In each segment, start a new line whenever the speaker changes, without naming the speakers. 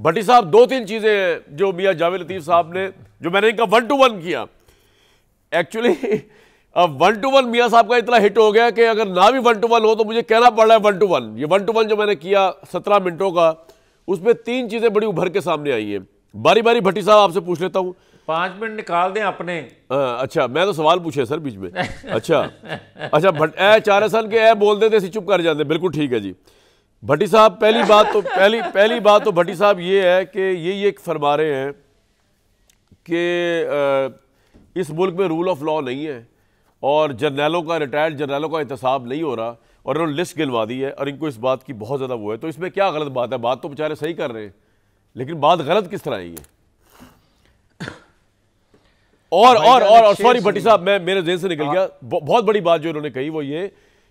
भट्टी साहब दो तीन चीज़ें जो मियाँ जावेद लतीफ़ साहब ने जो मैंने इनका वन टू वन किया एक्चुअली वन टू वन मियाँ साहब का इतना हिट हो गया कि अगर ना भी वन टू वन हो तो मुझे कहना पड़ रहा है वन टू वन ये वन टू वन जो मैंने किया सत्रह मिनटों का उसमें तीन चीज़ें बड़ी उभर के सामने आई हैं बारी बारी भट्टी साहब आपसे पूछ लेता हूँ पाँच मिनट निकाल दें अपने आ, हाँ, अच्छा मैं तो सवाल पूछे सर बीच में अच्छा अच्छा भट्ट ए चार सन के ए बोल देते चुप कर जाते बिल्कुल ठीक है जी भट्टी साहब पहली बात तो पहली पहली बात तो भट्टी साहब ये है कि ये ये फरमा रहे हैं कि इस मुल्क में रूल ऑफ लॉ नहीं है और जर्नैलों का रिटायर्ड जर्नैलों का एहतसाब नहीं हो रहा और इन्होंने लिस्ट गिलवा दी है और इनको इस बात की बहुत ज़्यादा वो है तो इसमें क्या गलत बात है बात तो बेचारे सही कर रहे हैं लेकिन बात गलत किस तरह है ये और और, और सॉरी भट्टी साहब मैं मेरे जेन से निकल हाँ। गया बहुत बड़ी बात जो इन्होंने कही वो ये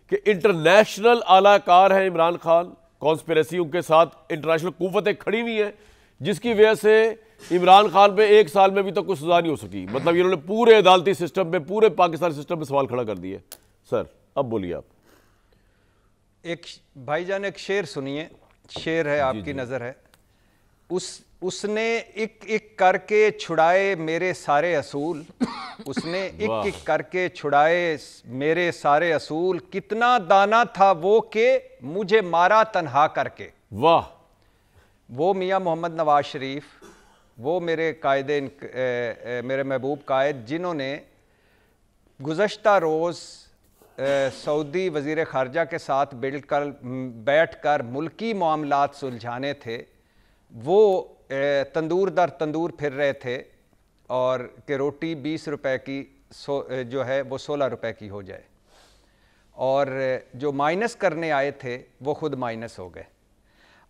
कि इंटरनेशनल आलाकार हैं इमरान खान कॉन्स्परेसी उनके साथ इंटरनेशनल कुतें खड़ी हुई हैं जिसकी वजह से इमरान खान पे एक साल में भी तो कुछ सजा नहीं हो सकी मतलब इन्होंने पूरे अदालती सिस्टम में पूरे पाकिस्तान सिस्टम में सवाल खड़ा कर दिए सर अब बोलिए आप
एक भाईजान एक शेर सुनिए शेर है जी आपकी जी। नज़र है उस उसने एक एक करके छुड़ाए मेरे सारे असूल उसने एक एक करके छुड़ाए मेरे सारे असूल कितना दाना था वो के मुझे मारा तन्हा करके वाह वो मियाँ मोहम्मद नवाज शरीफ वो मेरे कायद मेरे महबूब कायद जिन्होंने गुज्त रोज़ सऊदी वज़ी ख़ारजा के साथ बिल्ड कर बैठ कर मुल्की मामला सुलझाने थे वो तंदूर दर तंदूर फिर रहे थे और कि रोटी बीस रुपए की सो जो है वो सोलह रुपए की हो जाए और जो माइनस करने आए थे वो खुद माइनस हो गए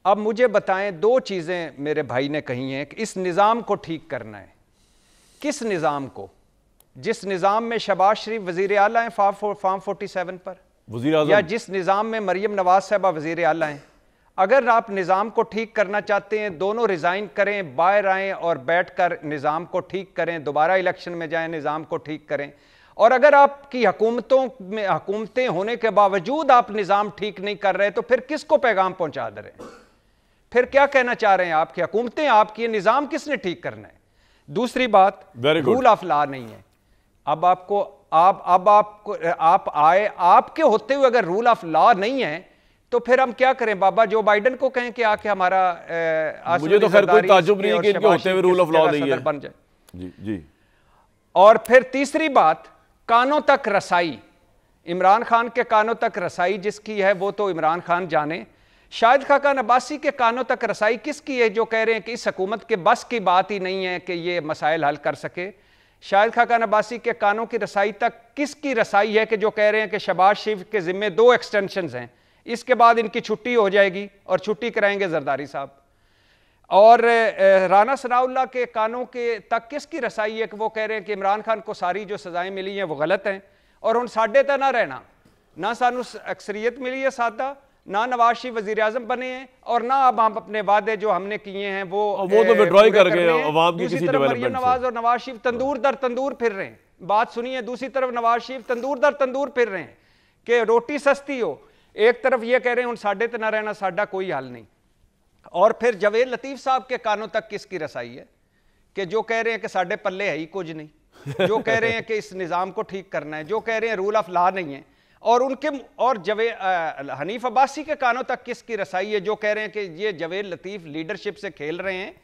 अब मुझे बताएं दो चीज़ें मेरे भाई ने कही हैं कि इस निज़ाम को ठीक करना है किस निज़ाम को जिस निज़ाम में शबाज शरीफ वजीर अला हैं फार्म फोर्टी सेवन पर या जिस निज़ाम में मरियम नवाज साहबा वजीर अला हैं अगर आप निज़ाम को ठीक करना चाहते हैं दोनों रिज़ाइन करें बाहर आएँ और बैठ कर निज़ाम को ठीक करें दोबारा इलेक्शन में जाएँ निज़ाम को ठीक करें और अगर आपकी हकूमतों में हकूमतें होने के बावजूद आप निज़ाम ठीक नहीं कर रहे तो फिर किसको पैगाम पहुंचा दे रहे हैं फिर क्या कहना चाह रहे हैं आपकी हकूमतें आपकी निज़ाम किसने ठीक करना है दूसरी बात रूल ऑफ लॉ नहीं है अब आपको आप अब आपको आप, आप आए आपके होते हुए अगर रूल ऑफ लॉ नहीं है तो फिर हम क्या करें बाबा जो बाइडन को कहें कि आके हमारा मुझे तो खैर कोई ताजुब नहीं कि होते हुए रूल ऑफ लॉ नहीं है बन जाए जी जी और फिर तीसरी बात कानों तक रसाई इमरान खान के कानों तक रसाई जिसकी है वो तो इमरान खान जाने शाहिद खाकान अब्बासी के कानों तक रसाई किसकी है जो कह रहे हैं कि इस हकूमत के बस की बात ही नहीं है कि ये मसाइल हल कर सके शाहिद खाकान अब्बासी के कानों की रसाई तक किसकी रसाई है कि जो कह रहे हैं कि शबाज शरीफ के ज़िम्मे दो एक्सटेंशन हैं इसके बाद इनकी छुट्टी हो जाएगी और छुट्टी कराएंगे जरदारी साहब और राना सनाउल्ला के कानों के तक किसकी रसाई है कि वो कह रहे हैं कि इमरान खान को सारी जो सज़ाएं मिली हैं वो गलत हैं और हूँ साढ़े तो ना रहना ना सानू अक्सरीयत मिली है सादा ना नवाज शरीफ वजीर आजम बने हैं और ना अब हम अपने वादे जो हमने किए हैं वो वो तो विड्रॉ कर गए मरियम नवाज और नवाज शरीफ तंदूर दर तंदूर फिर रहे हैं बात सुनिए दूसरी तरफ नवाज शरीफ तंदूर दर तंदूर फिर रहे हैं कि रोटी सस्ती हो एक तरफ ये कह रहे हैं उन साढ़े तो ना रहना साढ़ा कोई हाल नहीं और फिर जवेद लतीफ साहब के कानों तक किसकी रसाई है कि जो कह रहे हैं कि साढ़े पल्ले है ही कुछ नहीं जो कह रहे हैं कि इस निज़ाम को ठीक करना है जो कह रहे हैं रूल ऑफ लॉ नहीं है और उनके और जवे हनीफ अब्बासी के कानों तक किसकी रसाई है जो कह रहे हैं कि ये जवेद लतीफ़ लीडरशिप से खेल रहे हैं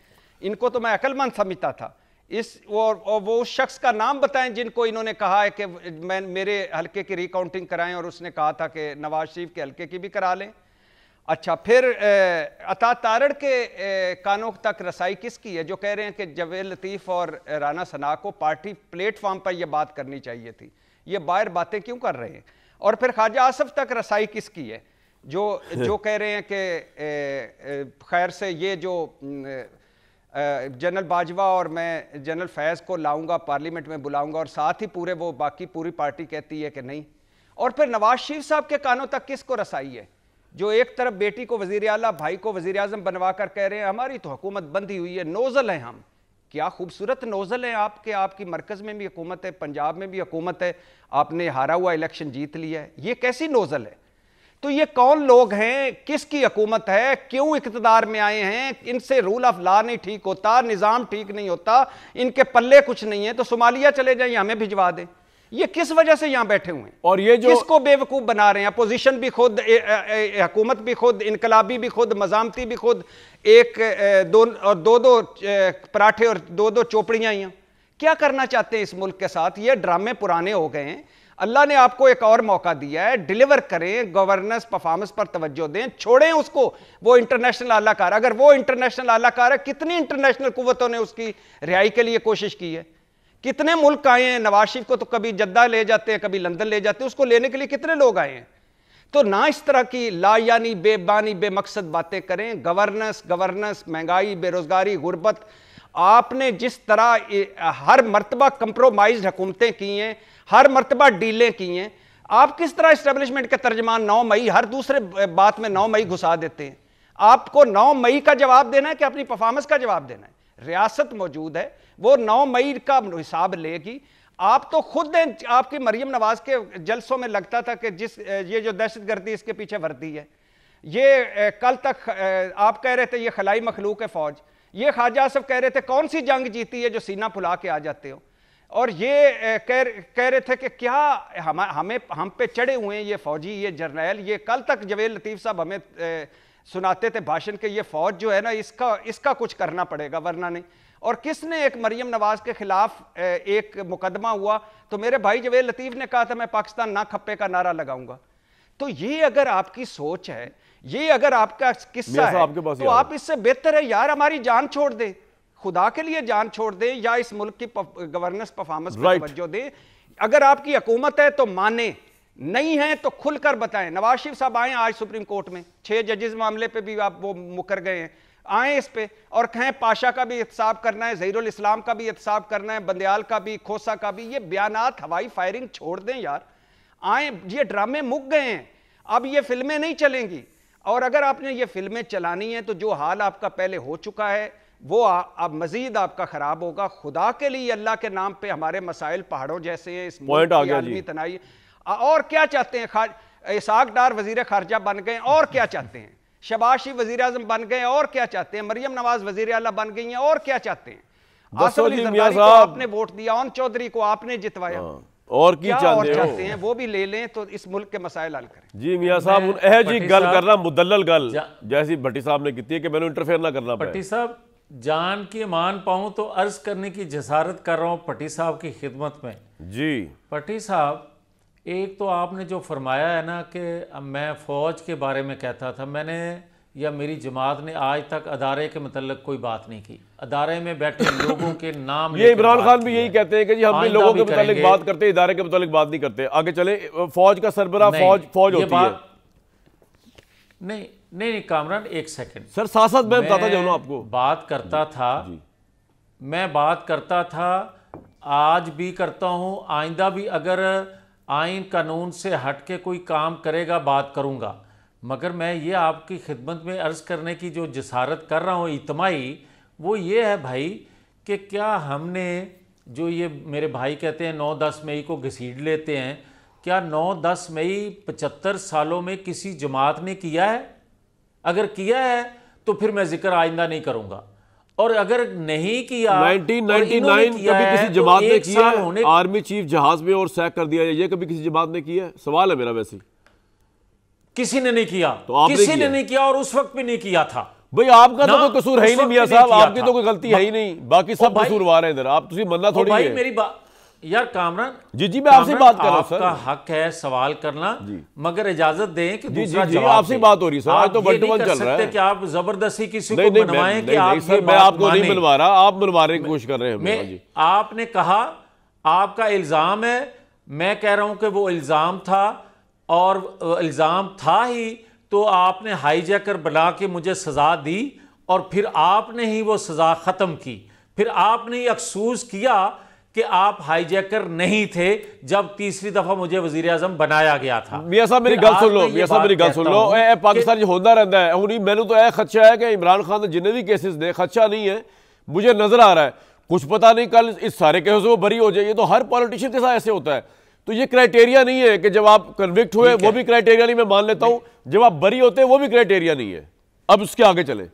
इनको तो मैं अक्लमंद समझता था इस और, और वो शख्स का नाम बताएं जिनको इन्होंने कहा है कि मैं मेरे हलके की रिकाउंटिंग कराएं और उसने कहा था कि नवाज शरीफ के हलके की भी करा लें अच्छा फिर अता तारड़ के कानों तक रसाई किसकी है जो कह रहे हैं कि जवेद लतीफ़ और राना सना को पार्टी प्लेटफॉर्म पर यह बात करनी चाहिए थी ये बाहर बातें क्यों कर रहे हैं और फिर ख्वाजा आसफ तक रसाई किसकी है जो जो कह रहे हैं कि खैर से ये जो जनरल बाजवा और मैं जनरल फैज़ को लाऊंगा पार्लियामेंट में बुलाऊंगा और साथ ही पूरे वो बाकी पूरी पार्टी कहती है कि नहीं और फिर नवाज शरीफ साहब के कानों तक किसको रसाई है जो एक तरफ बेटी को वजीर अला भाई को वजीर अजम बनवा कर कह रहे हैं हमारी तो हुकूमत बंधी हुई है नोज़ल हैं हम क्या खूबसूरत नोज़ल हैं आपके आपकी मरकज़ में भी हुकूमत है पंजाब में भी हुकूमत है आपने हारा हुआ इलेक्शन जीत लिया है ये कैसी नोज़ल है तो ये कौन लोग हैं किसकी हकूमत है क्यों इकतदार में आए हैं इनसे रूल ऑफ लॉ नहीं ठीक होता निज़ाम ठीक नहीं होता इनके पल्ले कुछ नहीं है तो सोमालिया चले जाए हमें भिजवा दें ये किस वजह से यहां बैठे हुए हैं और ये जो इसको बेवकूफ बना रहे हैं अपोजिशन भी खुद हुकूमत भी खुद इनकलाबी भी खुद मजामती भी खुद एक ए, दो और दो दो पराठे और दो दो चोपड़ियां ही हैं क्या करना चाहते हैं इस मुल्क के साथ ये ड्रामे पुराने हो गए हैं अल्लाह ने आपको एक और मौका दिया है डिलीवर करें गवर्नेंस परफॉर्मेंस पर तवज्जो दें छोड़ें उसको वो इंटरनेशनल आलाकार अगर वो इंटरनेशनल आलाकार है कितनी इंटरनेशनल कुवतों ने उसकी रिहाई के लिए कोशिश की है कितने मुल्क आए हैं नवाज शरीफ को तो कभी जद्दा ले जाते हैं कभी लंदन ले जाते हैं उसको लेने के लिए कितने लोग आए हैं तो ना इस तरह की ला यानी बेबानी बेमकसद बातें करें गवर्नेंस गवर्नेंस महंगाई बेरोजगारी गुर्बत आपने जिस तरह हर मरतबा कंप्रोमाइज हुकूमतें की हैं हर मरतबा डीलें की हैं आप किस तरह इस्टेब्लिशमेंट के तर्जमान नौ मई हर दूसरे बात में नौ मई घुसा देते हैं आपको नौ मई का जवाब देना है कि अपनी परफॉर्मेंस का जवाब देना है रियासत मौजूद है वो नौ मई का हिसाब लेगी आप तो खुद आपकी मरियम नवाज के जलसों में लगता था कि जिस ये जो दहशत गर्दी इसके पीछे वर्दी है ये कल तक आप कह रहे थे ये खलाई मखलूक है फौज ये ख्वाजा आसफ कह रहे थे कौन सी जंग जीती है जो सीना फुला के आ जाते हो और ये कह कह रहे थे कि क्या हम हमें हम पे चढ़े हुए हैं ये फौजी ये जर्नैल ये कल तक जवेद लतीफ़ साहब हमें ए, सुनाते थे भाषण के ये फौज जो है ना इसका इसका कुछ करना पड़ेगा वरना नहीं और किसने एक मरियम नवाज के खिलाफ एक मुकदमा हुआ तो मेरे भाई जवेद लतीफ़ ने कहा था मैं पाकिस्तान ना खप्पे का नारा लगाऊंगा तो ये अगर आपकी सोच है ये अगर आपका किस्सा है आपके पास तो आप इससे बेहतर है यार हमारी जान छोड़ दे खुदा के लिए जान छोड़ दे या इस मुल्क की गवर्नेंस परफॉर्मेंस पर तवज्जो दे अगर आपकी हकूमत है तो माने नहीं है तो खुलकर बताएं नवाज शरीफ साहब आए आज सुप्रीम कोर्ट में छह जजेस मामले पे भी आप वो मुकर गए हैं आए इस पे और कहें पाशा का भी एहतसाब करना है जहीरुल इस्लाम का भी एहतसाब करना है बंदयाल का भी खोसा का भी ये बयान हवाई फायरिंग छोड़ दें यार आए ये ड्रामे मुक गए हैं अब ये फिल्में नहीं चलेंगी और अगर आपने ये फिल्में चलानी हैं तो जो हाल आपका पहले हो चुका है वो अब मजीद आपका खराब होगा खुदा के लिए अल्लाह के नाम पे हमारे मसाइल पहाड़ों जैसे हैं इस पॉइंट आ गया तनाई और क्या चाहते हैं इसाक डार वजीर खारजा बन गए और क्या चाहते हैं शबाशी वजीर अजम बन गए और क्या चाहते हैं मरियम नवाज वजीर अला बन गई हैं और क्या चाहते हैं
आसफ अली को आपने
वोट दिया ऑन चौधरी को आपने जितवाया हाँ।
और की चाहते हो हैं
वो भी ले लें तो इस मुल्क के मसाइल हल
करें जी मियाँ साहब यह जी गल करना मुदल गल जैसी भट्टी साहब ने की कि मैंने इंटरफेयर ना करना भट्टी
साहब जान की मान पाऊं तो अर्ज करने की जसारत कर रहा हूं पट्टी साहब की खिदमत में जी पट्टी साहब एक तो आपने जो फरमाया है ना कि मैं फौज के बारे में कहता था मैंने या मेरी जमात ने आज तक अदारे के मतलब कोई बात नहीं की अदारे में बैठे लोगों के नाम ये इमरान खान भी यही कहते हैं कि जी हम भी लोगों के मतलब
बात करते हैं इदारे के मतलब बात नहीं करते आगे चले फौज का सरबरा फौज फौज होती है
नहीं नहीं नहीं कामरान एक सेकंड सर सासद मैं बताता जाऊँ आपको बात करता था मैं बात करता था आज भी करता हूँ आइंदा भी अगर आइन कानून से हट के कोई काम करेगा बात करूँगा मगर मैं ये आपकी खिदमत में अर्ज़ करने की जो जसारत कर रहा हूँ इतमाही वो ये है भाई कि क्या हमने जो ये मेरे भाई कहते हैं नौ दस मई को घसीट लेते हैं क्या नौ दस मई पचहत्तर सालों में किसी जमात ने किया है अगर किया है तो फिर मैं जिक्र आइंदा नहीं करूँगा और अगर नहीं किया 1999 किया कभी किसी तो जमात तो ने किया होने आर्मी चीफ
जहाज में और सैक कर दिया ये कभी किसी जमात ने किया है सवाल है मेरा वैसे किसी ने नहीं किया तो आप किसी ने नहीं
किया और उस वक्त भी नहीं किया था भाई आपका तो कोई कसूर है ही नहीं मियां साहब आपकी तो कोई गलती है ही नहीं बाकी सब कसूरवार है इधर आप तुझे तो मरना थोड़ी भाई मेरी बात यार कामरान जी जी मैं आपसे बात कर रहा हूँ आपका हक है सवाल करना मगर इजाजत दें कि दूसरा जवाब आपसे बात हो रही सर आज तो वन टू वन चल रहा है कि आप जबरदस्ती किसी को बनवाएं कि आप सर मैं आपको नहीं बनवा
रहा आप बनवाने की कोशिश कर रहे हैं
आपने कहा आपका इल्जाम है मैं कह रहा हूं कि वो इल्जाम था और इल्ज़ाम था ही तो आपने हाईजैकर बना के मुझे सज़ा दी और फिर आपने ही वो सज़ा ख़त्म की फिर आपने ही अफसूस किया कि आप हाईजैकर नहीं थे जब तीसरी दफा मुझे वजीर आजम बनाया गया था मियाँ साहब मेरी गल सुन लो मियाँ साहब मेरी गल
सुन लो पाकिस्तान होता रहता है हूँ मैंने तो यह खदशा है कि इमरान खान ने तो जिन्हें भी केसेस ने खदशा नहीं है मुझे नजर आ रहा है कुछ पता नहीं कल इस सारे केसों में बरी हो जाए ये तो हर पॉलिटिशियन के साथ ऐसे होता है तो ये क्राइटेरिया नहीं है कि जब आप कन्विक्ट हुए वो भी क्राइटेरिया नहीं मैं मान लेता हूँ जब आप बरी होते हैं वो भी क्राइटेरिया नहीं है अब उसके आगे चले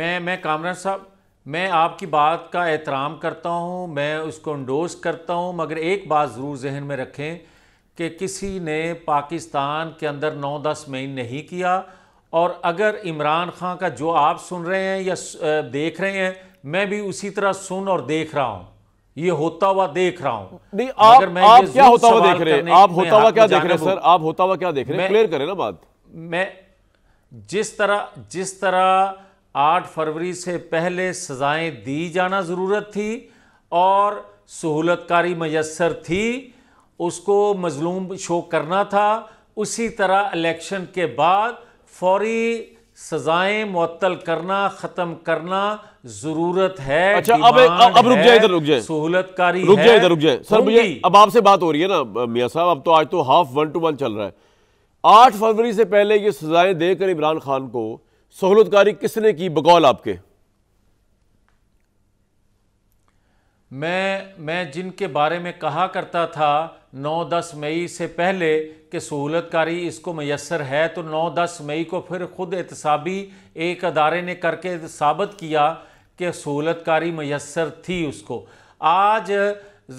मैं मैं कामरान साहब मैं आपकी बात का एहतराम करता हूँ मैं उसको इंडोज करता हूँ मगर एक बात ज़रूर जहन में रखें कि किसी ने पाकिस्तान के अंदर नौ दस महीने नहीं किया और अगर इमरान खां का जो आप सुन रहे हैं या देख रहे हैं मैं भी उसी तरह सुन और देख रहा हूँ ये होता हुआ देख रहा हूं नहीं आप, मैं आप क्या होता हुआ देख रहे हैं आप होता हुआ क्या देख रहे हैं सर आप होता हुआ क्या देख रहे हैं क्लियर करें ना बात मैं जिस तरह जिस तरह आठ फरवरी से पहले सजाएं दी जाना ज़रूरत थी और सहूलतकारी मैसर थी उसको मजलूम शो करना था उसी तरह इलेक्शन के बाद फौरी सजाएं मुअल करना ख़त्म करना ज़रूरत है अच्छा अब अब, अब रुक जाए इधर रुक जाए सहूलत कारी रुक जाए इधर रुक जाए सर मुझे
अब आपसे बात हो रही है ना मियाँ साहब अब तो आज तो हाफ वन टू वन चल रहा है आठ फरवरी से पहले ये सजाएं देकर इमरान खान को सहूलतकारी किसने की बकौल आपके
मैं मैं जिनके बारे में कहा करता था नौ दस मई से पहले कि सहूलतकारी इसको मैसर है तो नौ दस मई को फिर ख़ुद एहतसाबी एक अदारे ने करके साबित किया कि सहूलतकारी मैसर थी उसको आज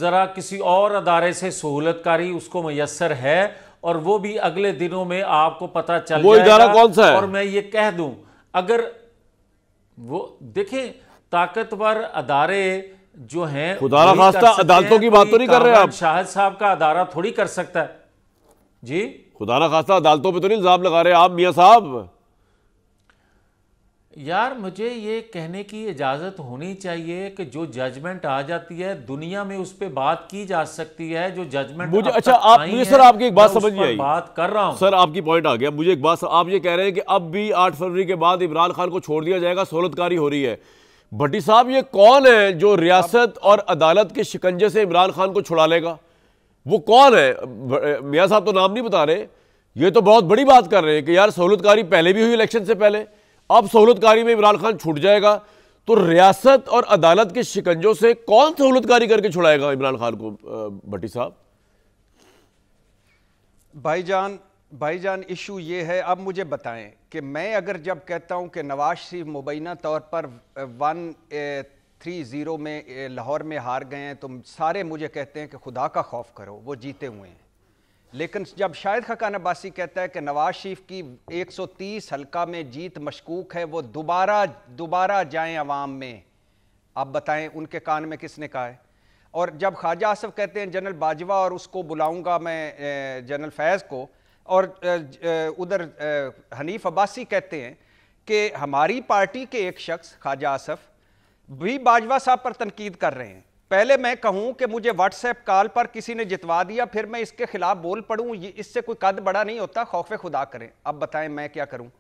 ज़रा किसी और अदारे से सहूलतकारी उसको मैसर है और वो भी अगले दिनों में आपको पता चल वो जाएगा कौन सा है और मैं ये कह दूं अगर वो देखें ताकतवर अदारे जो है खुदा खास्ता अदालतों की बात तो नहीं कर रहे आप शाहिद साहब का अदारा थोड़ी कर सकता है
जी खुदा खास्ता अदालतों पे तो नहीं इल्ज़ाम लगा रहे आप मियाँ साहब
यार मुझे ये कहने की इजाज़त होनी चाहिए कि जो जजमेंट आ जाती है दुनिया में उस पर बात की जा सकती है जो जजमेंट मुझे अच्छा आप मुझे सर आपकी एक बात समझ आई बात कर रहा हूँ
सर आपकी पॉइंट आ गया मुझे एक बात आप ये कह रहे हैं कि अब भी आठ फरवरी के बाद इमरान खान को छोड़ दिया जाएगा सहूलतकारी हो रही है भट्टी साहब ये कौन है जो रियासत और अदालत के शिकंजे से इमरान खान को छुड़ा लेगा वो कौन है मियाँ साहब तो नाम नहीं बता रहे ये तो बहुत बड़ी बात कर रहे हैं कि यार सहूलतकारी पहले भी हुई इलेक्शन से पहले अब सहूलतकारी में इमरान खान छूट जाएगा तो रियासत और अदालत के शिकंजों से कौन सहूलतकारी करके छुड़ाएगा इमरान खान को भट्टी साहब
भाईजान भाईजान इशू ये है अब मुझे बताएं कि मैं अगर जब कहता हूं कि नवाज शरीफ मुबैना तौर पर वन थ्री ज़ीरो में लाहौर में हार गए हैं तो सारे मुझे कहते हैं कि खुदा का खौफ करो वो जीते हुए हैं लेकिन जब शायद खकान अब्बासी कहता है कि नवाज शरीफ की 130 हलका में जीत मशकूक है वो दोबारा दोबारा जाएं अवाम में आप बताएं उनके कान में किसने कहा है और जब ख्वाजा आसफ कहते हैं जनरल बाजवा और उसको बुलाऊँगा मैं जनरल फैज़ को और उधर हनीफ अब्बासी कहते हैं कि हमारी पार्टी के एक शख्स ख्वाजा आसफ भी बाजवा साहब पर तनकीद कर रहे हैं पहले मैं कहूं कि मुझे व्हाट्सएप कॉल पर किसी ने जितवा दिया फिर मैं इसके खिलाफ बोल पड़ूं ये इससे कोई कद बड़ा नहीं होता खौफ खुदा करें अब बताएं मैं क्या करूं